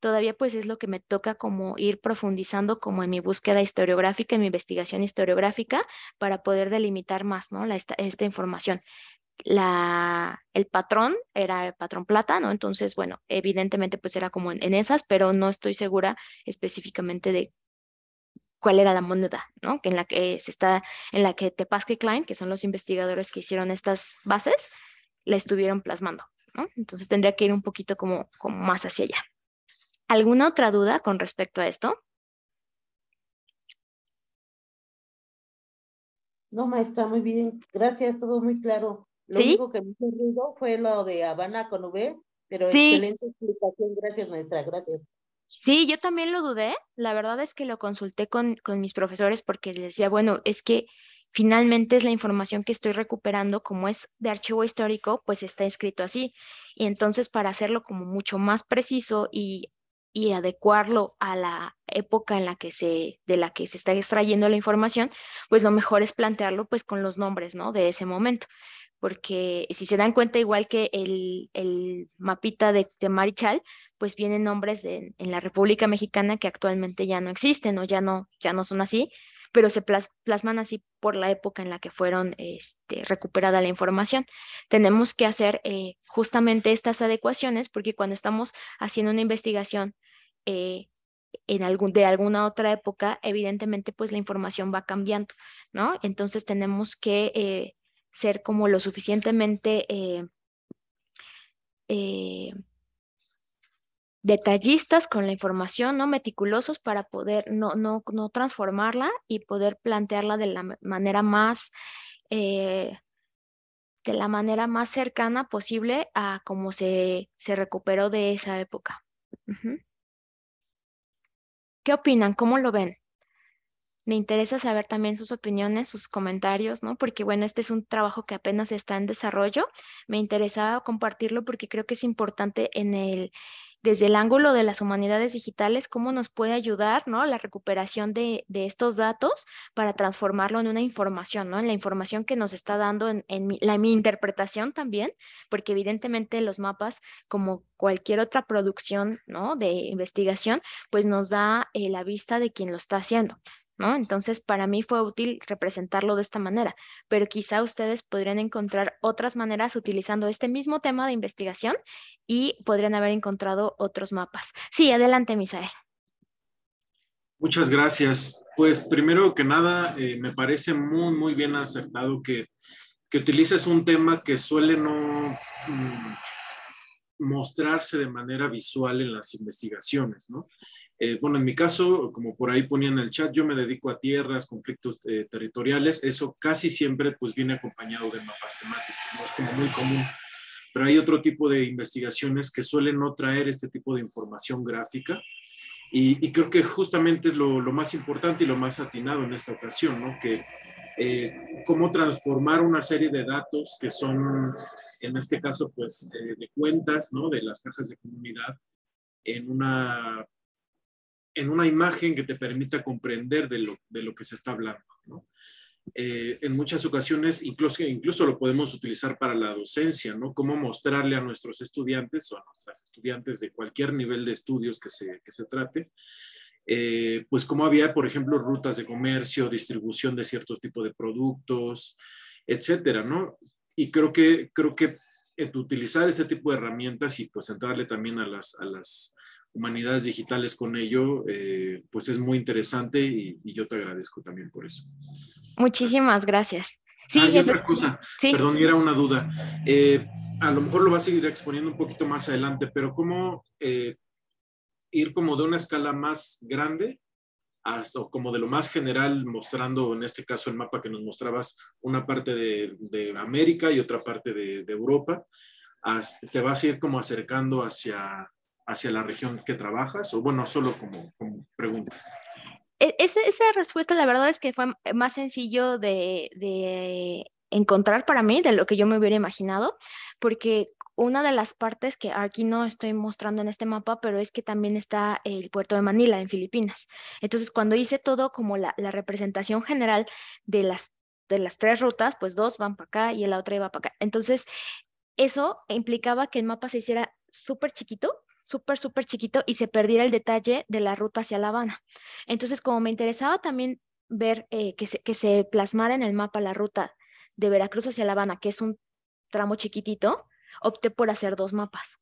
todavía pues es lo que me toca como ir profundizando como en mi búsqueda historiográfica, en mi investigación historiográfica, para poder delimitar más, ¿no? La, esta, información. La, el patrón era el patrón plata, ¿no? Entonces, bueno, evidentemente pues era como en, esas, pero no estoy segura específicamente de cuál era la moneda, ¿no? En la que se está, en la que Tepasque Klein, que son los investigadores que hicieron estas bases, la estuvieron plasmando. Entonces tendría que ir un poquito como, más hacia allá. ¿Alguna otra duda con respecto a esto? No, maestra, muy bien. Gracias, todo muy claro. Lo único que me hizo ruido fue lo de Habana con V, pero excelente explicación. Gracias, maestra. Gracias. Sí, yo también lo dudé. La verdad es que lo consulté con, con mis profesores porque les decía, bueno, es que Finalmente es la información que estoy recuperando, como es de archivo histórico, pues está escrito así. Y entonces para hacerlo como mucho más preciso y, y adecuarlo a la época en la que se, de la que se está extrayendo la información, pues lo mejor es plantearlo pues con los nombres, ¿no? De ese momento porque si se dan cuenta, igual que el, el mapita de, Marichal, pues vienen nombres en la República Mexicana que actualmente ya no existen o ya no, ya no son así, pero se plasman así por la época en la que fueron este, recuperada la información. Tenemos que hacer eh, justamente estas adecuaciones porque cuando estamos haciendo una investigación eh, en algún, de alguna otra época, evidentemente pues la información va cambiando, ¿no? Entonces tenemos que eh, ser como lo suficientemente detallistas con la información, ¿no? Meticulosos para poder no, no, transformarla y poder plantearla de la manera más, eh, de la manera más cercana posible a cómo se, se recuperó de esa época. ¿Qué opinan? ¿Cómo lo ven? Me interesa saber también sus opiniones, sus comentarios, ¿no? Porque bueno, este es un trabajo que apenas está en desarrollo. Me interesaba compartirlo porque creo que es importante en el, desde el ángulo de las humanidades digitales, cómo nos puede ayudar ¿no? la recuperación de, estos datos para transformarlo en una información, ¿no? en la información que nos está dando en, mi, la, mi interpretación también, porque evidentemente los mapas, como cualquier otra producción ¿no? de investigación, pues nos da eh, la vista de quien lo está haciendo. Entonces, para mí fue útil representarlo de esta manera, pero quizá ustedes podrían encontrar otras maneras utilizando este mismo tema de investigación y podrían haber encontrado otros mapas. Sí, adelante, Misael. Muchas gracias. Pues primero que nada, eh, me parece muy, muy bien acertado que, utilices un tema que suele no mm, mostrarse de manera visual en las investigaciones, ¿no? Eh, bueno, en mi caso, como por ahí ponía en el chat, yo me dedico a tierras, conflictos eh, territoriales. Eso casi siempre pues viene acompañado de mapas temáticos, ¿no? es como muy común. Pero hay otro tipo de investigaciones que suelen no traer este tipo de información gráfica. Y, creo que justamente es lo, lo, más importante y lo más atinado en esta ocasión, ¿no? Que eh, cómo transformar una serie de datos que son, en este caso, pues de cuentas, ¿no? De las cajas de comunidad en una en una imagen que te permita comprender de lo, de lo que se está hablando. Eh, en muchas ocasiones, incluso, incluso lo podemos utilizar para la docencia, ¿no? Cómo mostrarle a nuestros estudiantes o a nuestras estudiantes de cualquier nivel de estudios que se, que se trate, eh, pues cómo había, por ejemplo, rutas de comercio, distribución de cierto tipo de productos, etcétera, ¿no? Y creo que, creo que eh, utilizar este tipo de herramientas y pues entrarle también a las, a las Humanidades Digitales con ello, eh, pues es muy interesante y, yo te agradezco también por eso. Muchísimas gracias. Sí, ah, cosa, perdón, era una duda. Eh, a lo mejor lo vas a seguir exponiendo un poquito más adelante, pero ¿cómo eh, ir como de una escala más grande hasta como de lo más general, mostrando en este caso el mapa que nos mostrabas, una parte de, América y otra parte de, Europa, te vas a ir como acercando hacia hacia la región que trabajas? O bueno, solo como, pregunta. E-, esa, respuesta la verdad es que fue más sencillo de, encontrar para mí de lo que yo me hubiera imaginado, porque una de las partes que aquí no estoy mostrando en este mapa, pero es que también está el puerto de Manila en Filipinas. Entonces, cuando hice todo como la, representación general de las, de las tres rutas, pues dos van para acá y la otra iba para acá. Entonces, eso implicaba que el mapa se hiciera súper chiquito súper, súper chiquito y se perdiera el detalle de la ruta hacia La Habana. Entonces, como me interesaba también ver eh, que, que se plasmara en el mapa la ruta de Veracruz hacia La Habana, que es un tramo chiquitito, opté por hacer dos mapas.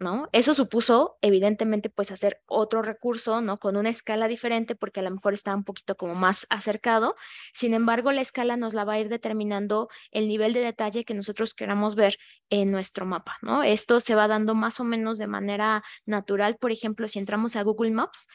¿no? Eso supuso, evidentemente, pues hacer otro recurso, ¿no? Con una escala diferente, porque a lo mejor está un poquito como más acercado. Sin embargo, la escala nos la va a ir determinando el nivel de detalle que nosotros queramos ver en nuestro mapa, ¿no? Esto se va dando más o menos de manera natural. Por ejemplo, si entramos a Google Maps,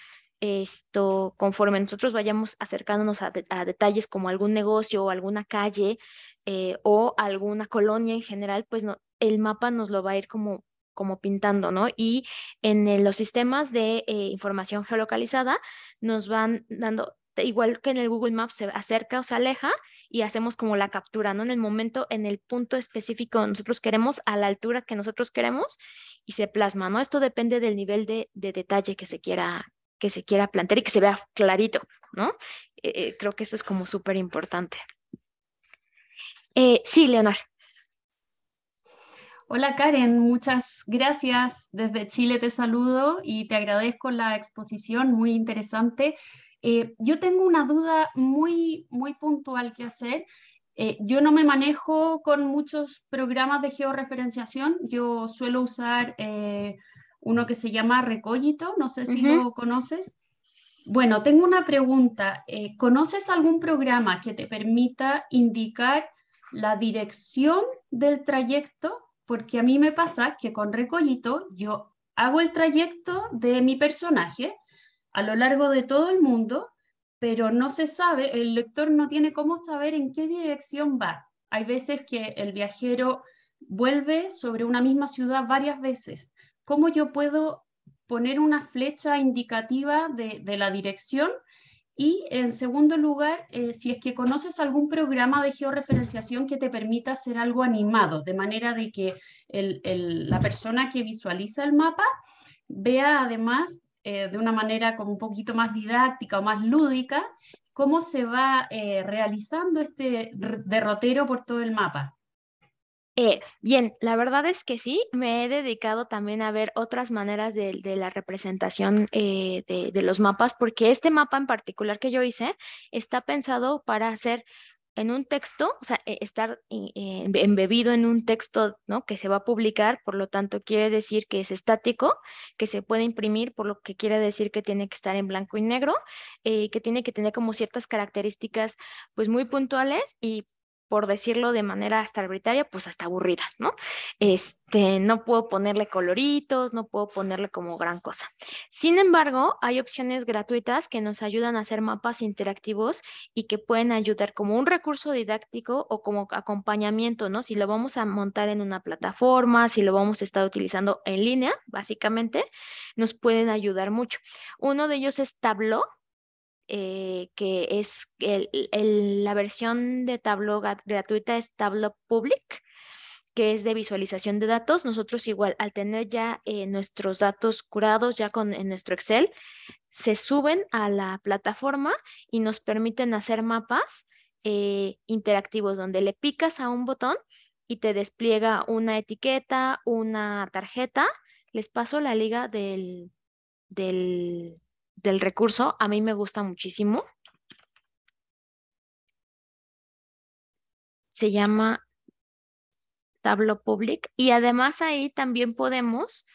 esto, conforme nosotros vayamos acercándonos a, detalles como algún negocio o alguna calle eh, o alguna colonia en general, pues no, el mapa nos lo va a ir como como pintando, ¿no? Y en los sistemas de eh, información geolocalizada nos van dando, igual que en el Google Maps, se acerca o se aleja y hacemos como la captura, ¿no? En el momento, en el punto específico nosotros queremos, a la altura que nosotros queremos y se plasma, ¿no? Esto depende del nivel de, detalle que se quiera que se quiera plantear y que se vea clarito, ¿no? Eh, eh, creo que eso es como súper importante. sí, Leonardo. Hola Karen, muchas gracias. Desde Chile te saludo y te agradezco la exposición, muy interesante. Eh, yo tengo una duda muy, muy puntual que hacer. Eh, yo no me manejo con muchos programas de georreferenciación, yo suelo usar eh, uno que se llama Recollito, no sé si lo conoces. Bueno, tengo una pregunta. ¿Conoces algún programa que te permita indicar la dirección del trayecto porque a mí me pasa que con Recollito yo hago el trayecto de mi personaje a lo largo de todo el mundo, pero no se sabe, el lector no tiene cómo saber en qué dirección va. Hay veces que el viajero vuelve sobre una misma ciudad varias veces. ¿Cómo yo puedo poner una flecha indicativa de, la dirección y en segundo lugar, eh, si es que conoces algún programa de georreferenciación que te permita hacer algo animado, de manera de que la persona que visualiza el mapa vea además eh, de una manera como un poquito más didáctica o más lúdica cómo se va eh, realizando este derrotero por todo el mapa. Eh, bien, la verdad es que sí, me he dedicado también a ver otras maneras de, la representación eh, de, los mapas, porque este mapa en particular que yo hice está pensado para hacer en un texto, o sea, e, estar eh, embebido en un texto ¿no? que se va a publicar, por lo tanto quiere decir que es estático, que se puede imprimir, por lo que quiere decir que tiene que estar en blanco y negro, que tiene que tener como ciertas características pues muy puntuales y por decirlo de manera hasta arbitraria, pues hasta aburridas, ¿no? Este, no puedo ponerle coloritos, no puedo ponerle como gran cosa. Sin embargo, hay opciones gratuitas que nos ayudan a hacer mapas interactivos y que pueden ayudar como un recurso didáctico o como acompañamiento, ¿no? Si lo vamos a montar en una plataforma, si lo vamos a estar utilizando en línea, básicamente, nos pueden ayudar mucho. Uno de ellos es Tableau, eh, que es la versión de Tableau gratuita es Tableau Public, que es de visualización de datos. Nosotros igual, al tener ya eh, nuestros datos curados ya con en nuestro Excel, se suben a la plataforma y nos permiten hacer mapas eh, interactivos donde le picas a un botón y te despliega una etiqueta, una tarjeta. Les paso la liga del, del del recurso, a mí me gusta muchísimo. Se llama Tablo Public y además ahí también podemos,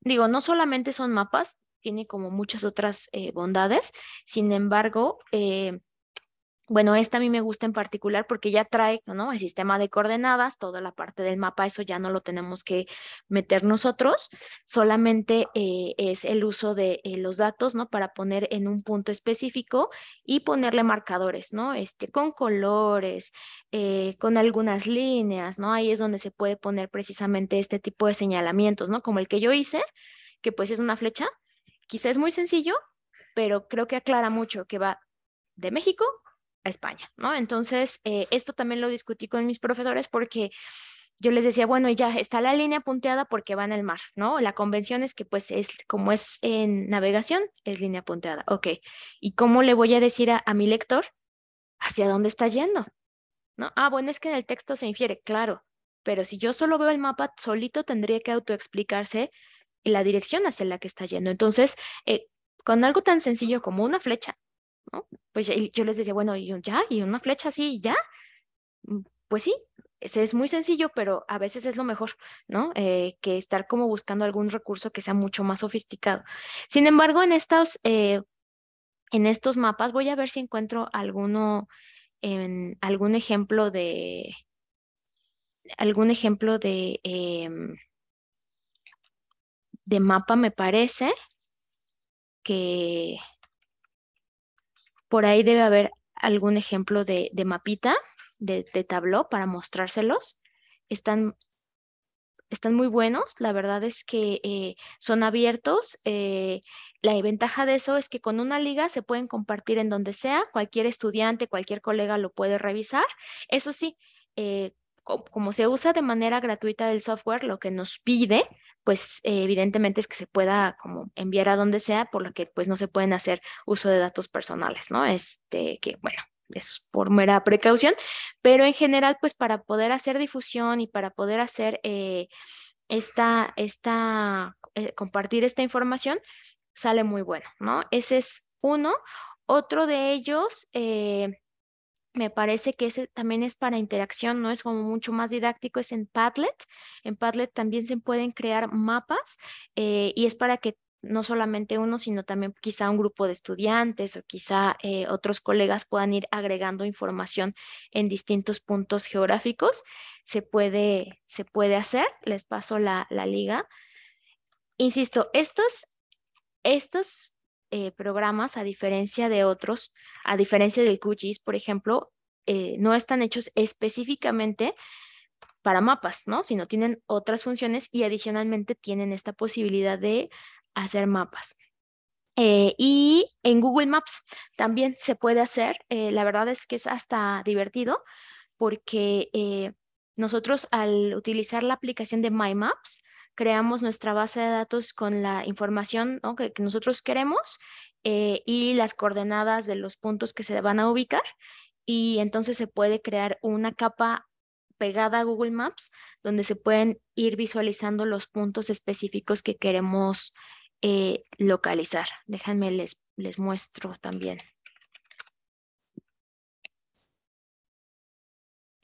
digo, no solamente son mapas, tiene como muchas otras eh, bondades, sin embargo, eh, bueno, esta a mí me gusta en particular porque ya trae, ¿no? El sistema de coordenadas, toda la parte del mapa, eso ya no lo tenemos que meter nosotros, solamente eh, es el uso de eh, los datos, ¿no? Para poner en un punto específico y ponerle marcadores, ¿no? Este, con colores, eh, con algunas líneas, ¿no? Ahí es donde se puede poner precisamente este tipo de señalamientos, ¿no? Como el que yo hice, que pues es una flecha, quizá es muy sencillo, pero creo que aclara mucho que va de México España, ¿no? Entonces, eh, esto también lo discutí con mis profesores porque yo les decía, bueno, ya está la línea punteada porque va en el mar, ¿no? La convención es que pues es como es en navegación, es línea punteada, ok. ¿Y cómo le voy a decir a, mi lector hacia dónde está yendo? ¿No? Ah, bueno, es que en el texto se infiere, claro, pero si yo solo veo el mapa, solito tendría que autoexplicarse la dirección hacia la que está yendo. Entonces, eh, con algo tan sencillo como una flecha, pues yo les decía, bueno, y ya, y una flecha así, ya. Mm, pues sí, es, muy sencillo, pero a veces es lo mejor, ¿no? Eh, que estar como buscando algún recurso que sea mucho más sofisticado. Sin embargo, en estos, eh, en estos mapas voy a ver si encuentro alguno, en, algún ejemplo de, algún ejemplo de, em, de mapa, me parece, que, por ahí debe haber algún ejemplo de, mapita, de, de tabló para mostrárselos. Están, están muy buenos, la verdad es que eh, son abiertos. Eh, la ventaja de eso es que con una liga se pueden compartir en donde sea, cualquier estudiante, cualquier colega lo puede revisar. Eso sí, eh, como se usa de manera gratuita el software, lo que nos pide, pues eh, evidentemente es que se pueda como enviar a donde sea, por lo que pues no se pueden hacer uso de datos personales, ¿no? Este, que bueno, es por mera precaución, pero en general, pues para poder hacer difusión y para poder hacer eh, esta, esta eh, compartir esta información, sale muy bueno, ¿no? Ese es uno. Otro de ellos, eh, me parece que ese también es para interacción, ¿no? Es como mucho más didáctico, es en Padlet. En Padlet también se pueden crear mapas eh, y es para que no solamente uno, sino también quizá un grupo de estudiantes o quizá eh, otros colegas puedan ir agregando información en distintos puntos geográficos. Se puede, se puede hacer, les paso la, la liga. Insisto, estos estas eh, programas, a diferencia de otros, a diferencia del QGIS, por ejemplo, eh, no están hechos específicamente para mapas, ¿no? Sino tienen otras funciones y adicionalmente tienen esta posibilidad de hacer mapas. Eh, y en Google Maps también se puede hacer. la verdad es que es hasta divertido porque nosotros al utilizar la aplicación de My Maps creamos nuestra base de datos con la información que, nosotros queremos eh, y las coordenadas de los puntos que se van a ubicar y entonces se puede crear una capa pegada a Google Maps donde se pueden ir visualizando los puntos específicos que queremos eh, localizar. Déjenme les muestro también.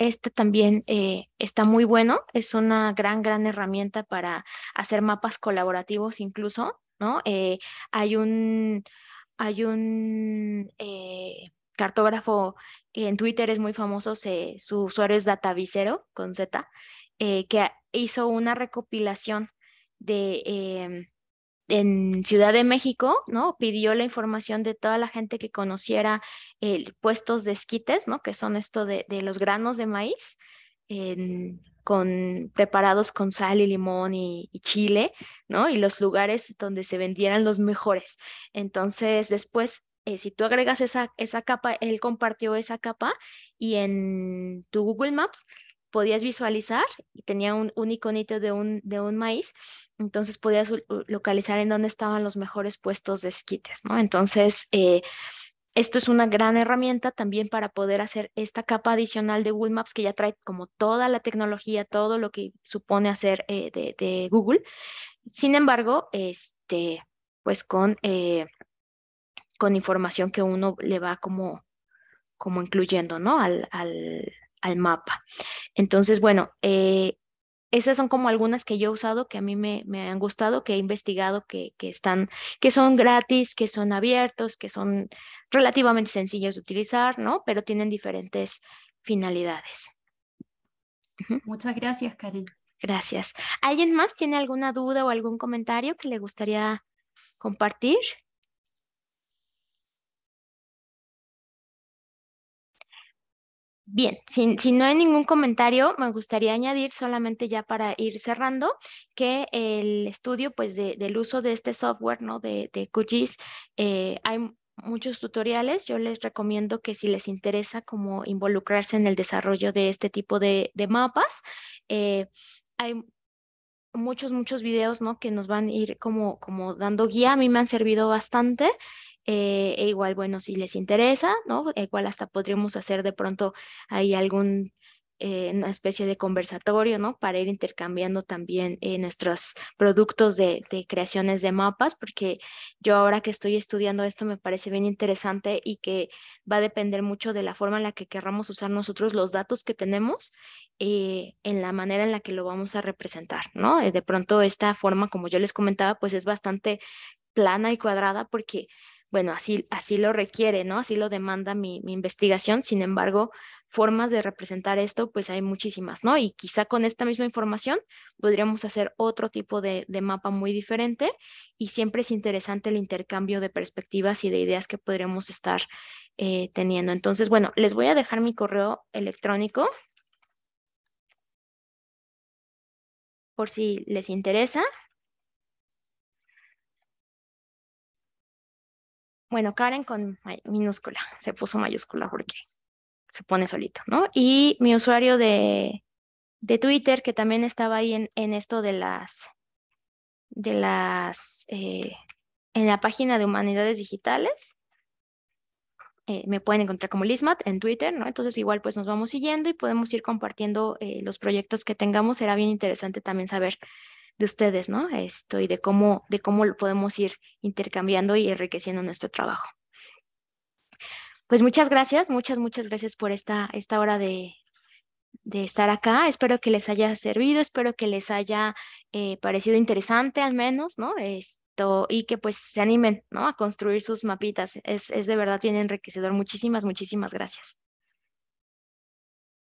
Este también eh, está muy bueno, es una gran, gran herramienta para hacer mapas colaborativos incluso, ¿no? Eh, hay un, hay un eh, cartógrafo en Twitter, es muy famoso, su usuario es Datavicero, con Z, que hizo una recopilación de em, en Ciudad de México, ¿no? Pidió la información de toda la gente que conociera eh, puestos de esquites, ¿no? Que son esto de, los granos de maíz con, preparados con sal y limón y, chile, ¿no? Y los lugares donde se vendieran los mejores. Entonces, después, eh, si tú agregas esa, esa capa, él compartió esa capa y en tu Google Maps podías visualizar y tenía un, iconito de un, de un maíz, entonces podías localizar en dónde estaban los mejores puestos de esquites, ¿no? Entonces, eh, esto es una gran herramienta también para poder hacer esta capa adicional de Google Maps que ya trae como toda la tecnología, todo lo que supone hacer eh, de, Google. Sin embargo, este, pues con, eh, con información que uno le va como, como incluyendo, ¿no? al, al mapa. Entonces, bueno, eh, esas son como algunas que yo he usado, que a mí me, han gustado, que he investigado, que, están, que son gratis, que son abiertos, que son relativamente sencillos de utilizar, ¿no? Pero tienen diferentes finalidades. Muchas gracias, Karin. Gracias. ¿Alguien más tiene alguna duda o algún comentario que le gustaría compartir? Bien, si, no hay ningún comentario, me gustaría añadir solamente ya para ir cerrando que el estudio pues, del uso de este software ¿no? de, QGIS, eh, hay muchos tutoriales. Yo les recomiendo que si les interesa como involucrarse en el desarrollo de este tipo de, mapas, eh, hay muchos, muchos videos ¿no? que nos van a ir como, como dando guía. A mí me han servido bastante. Eh, e igual, bueno, si les interesa, ¿no? Igual hasta podríamos hacer de pronto ahí algún, eh, una especie de conversatorio, ¿no? Para ir intercambiando también eh, nuestros productos de, creaciones de mapas, porque yo ahora que estoy estudiando esto me parece bien interesante y que va a depender mucho de la forma en la que querramos usar nosotros los datos que tenemos. en la manera en la que lo vamos a representar, ¿no? De pronto esta forma, como yo les comentaba, pues es bastante plana y cuadrada porque bueno, así, así lo requiere, ¿no? Así lo demanda mi, investigación. Sin embargo, formas de representar esto, pues hay muchísimas, ¿no? Y quizá con esta misma información podríamos hacer otro tipo de, mapa muy diferente y siempre es interesante el intercambio de perspectivas y de ideas que podríamos estar eh, teniendo. Entonces, bueno, les voy a dejar mi correo electrónico por si les interesa Bueno, Karen con minúscula, se puso mayúscula porque se pone solito, ¿no? Y mi usuario de, Twitter, que también estaba ahí en, en esto de las, de las, eh, en la página de Humanidades Digitales, eh, me pueden encontrar como Lismat en Twitter, ¿no? Entonces igual pues nos vamos siguiendo y podemos ir compartiendo eh, los proyectos que tengamos. Será bien interesante también saber de ustedes, ¿no? Esto y de cómo, de cómo podemos ir intercambiando y enriqueciendo nuestro trabajo. Pues muchas gracias, muchas, muchas gracias por esta, esta hora de, de estar acá. Espero que les haya servido, espero que les haya eh, parecido interesante al menos, ¿no? Esto, y que pues se animen, ¿no? A construir sus mapitas. Es, es de verdad bien enriquecedor. Muchísimas, muchísimas gracias.